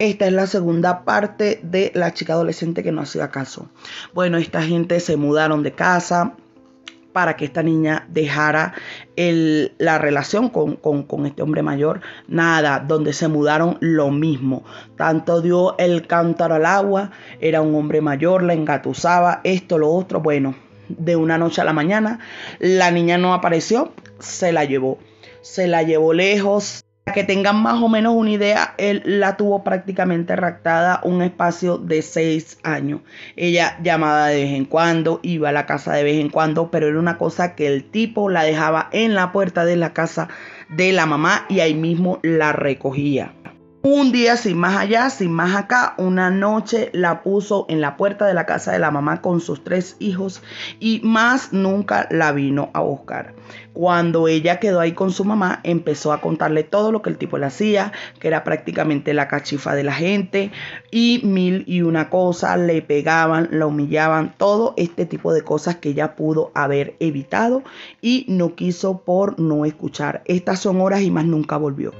Esta es la segunda parte de la chica adolescente que no hacía caso. Bueno, esta gente se mudaron de casa para que esta niña dejara la relación con, con, este hombre mayor. Nada, donde se mudaron lo mismo. Tanto dio el cántaro al agua, era un hombre mayor, la engatusaba, esto, lo otro. Bueno, de una noche a la mañana, la niña no apareció, se la llevó. Se la llevó lejos, que tengan más o menos una idea, él la tuvo prácticamente raptada un espacio de seis años. Ella llamaba de vez en cuando, iba a la casa de vez en cuando, pero era una cosa que el tipo la dejaba en la puerta de la casa de la mamá y ahí mismo la recogía. Un día sin más allá, sin más acá, una noche la puso en la puerta de la casa de la mamá con sus tres hijos y más nunca la vino a buscar. Cuando ella quedó ahí con su mamá, empezó a contarle todo lo que el tipo le hacía, que era prácticamente la cachifa de la gente y mil y una cosas, le pegaban, la humillaban, todo este tipo de cosas que ella pudo haber evitado y no quiso por no escuchar. Estas son horas y más nunca volvió.